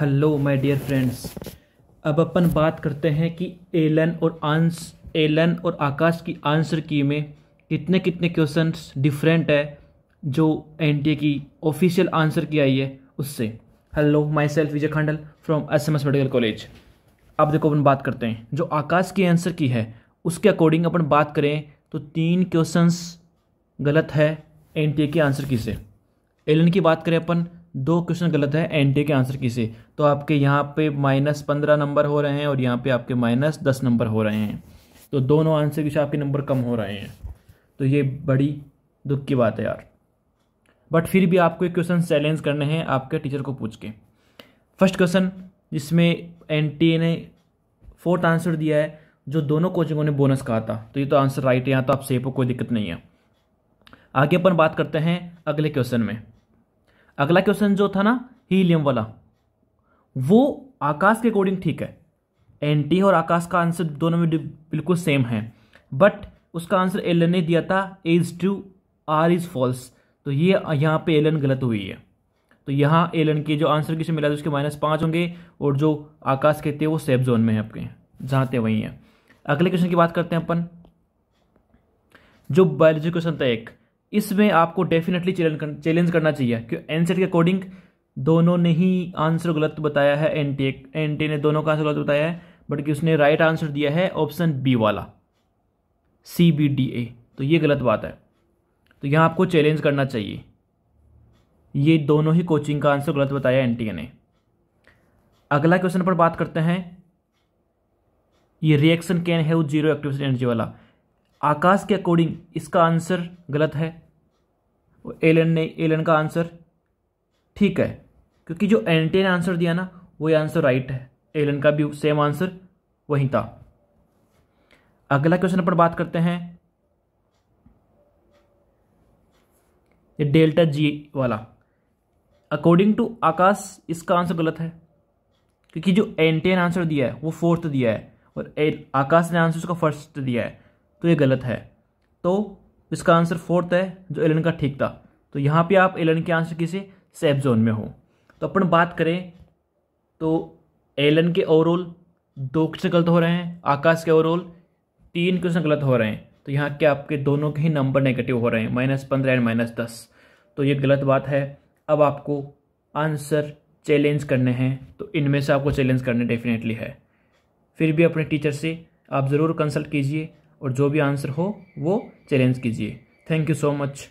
hello my dear friends अब अपन बात करते हैं कि एलन और आंस एलन और आकाश की आंसर की में कितने कितने क्वेश्चन डिफरेंट है जो एन की ऑफिशियल आंसर की आई है उससे hello myself Vijay Khandal from S M S medical college अब देखो अपन बात करते हैं जो आकाश की आंसर की है उसके अकॉर्डिंग अपन बात करें तो तीन क्वेश्चंस गलत है एन की आंसर की से एलन की बात करें अपन दो क्वेश्चन गलत है एनटी के आंसर की से तो आपके यहाँ पे माइनस पंद्रह नंबर हो रहे हैं और यहाँ पे आपके माइनस दस नंबर हो रहे हैं तो दोनों आंसर की आपके नंबर कम हो रहे हैं तो ये बड़ी दुख की बात है यार बट फिर भी आपको एक क्वेश्चन चैलेंज करने हैं आपके टीचर को पूछ के फर्स्ट क्वेश्चन जिसमें एन ने फोर्थ आंसर दिया है जो दोनों कोचिंगों ने बोनस कहा था तो ये तो आंसर राइट है यहाँ तो आप सेफ हो कोई दिक्कत नहीं है आगे अपन बात करते हैं अगले क्वेश्चन में अगला क्वेश्चन जो था ना हीलियम वाला वो आकाश के अकॉर्डिंग ठीक है एन और आकाश का आंसर दोनों में बिल्कुल सेम है बट उसका आंसर एलन ने दिया था is true or is false तो ये यहाँ पे एलन गलत हुई है तो यहाँ एलन के जो आंसर किसी मिला था उसके माइनस पाँच होंगे और जो आकाश के थे वो सेफ जोन में है आपके जहाँ थे वहीं हैं अगले क्वेश्चन की बात करते हैं अपन जो बायोलॉजी क्वेश्चन था एक इसमें आपको डेफिनेटली चैलेंज करना चाहिए क्यों एनसेट के अकॉर्डिंग दोनों ने ही आंसर गलत बताया है एन टी एन टी ने दोनों का आंसर गलत बताया है बट कि उसने राइट आंसर दिया है ऑप्शन बी वाला सी बी डी ए तो ये गलत बात है तो यहाँ आपको चैलेंज करना चाहिए ये दोनों ही कोचिंग का आंसर गलत बताया एन टी ए ने अगला क्वेश्चन पर बात करते हैं ये रिएक्शन कैन वो जीरो एक्टिविटी एनर्जी वाला आकाश के अकॉर्डिंग इसका आंसर गलत है एलन ने एलन का आंसर ठीक है क्योंकि जो एंटे ने आंसर दिया ना वही आंसर राइट है एलन का भी सेम आंसर वहीं था अगला क्वेश्चन पर बात करते हैं ये डेल्टा जी वाला अकॉर्डिंग टू आकाश इसका आंसर गलत है क्योंकि जो एंटे ने आंसर दिया है वो फोर्थ दिया है और आकाश ने आंसर उसका फर्स्ट दिया है तो ये गलत है तो इसका आंसर फोर्थ है जो एलन का ठीक था तो यहाँ पे आप एलन के आंसर किसी सेफ जोन में हो तो अपन बात करें तो एलन के ओवरऑल दो क्वेश्चन गलत हो रहे हैं आकाश के ओवरऑल तीन क्वेश्चन गलत हो रहे हैं तो यहाँ के आपके दोनों के ही नंबर नेगेटिव हो रहे हैं माइनस पंद्रह एंड माइनस दस तो ये गलत बात है अब आपको आंसर चैलेंज करने हैं तो इनमें से आपको चैलेंज करने डेफिनेटली है फिर भी अपने टीचर से आप ज़रूर कंसल्ट कीजिए और जो भी आंसर हो वो चैलेंज कीजिए थैंक यू सो मच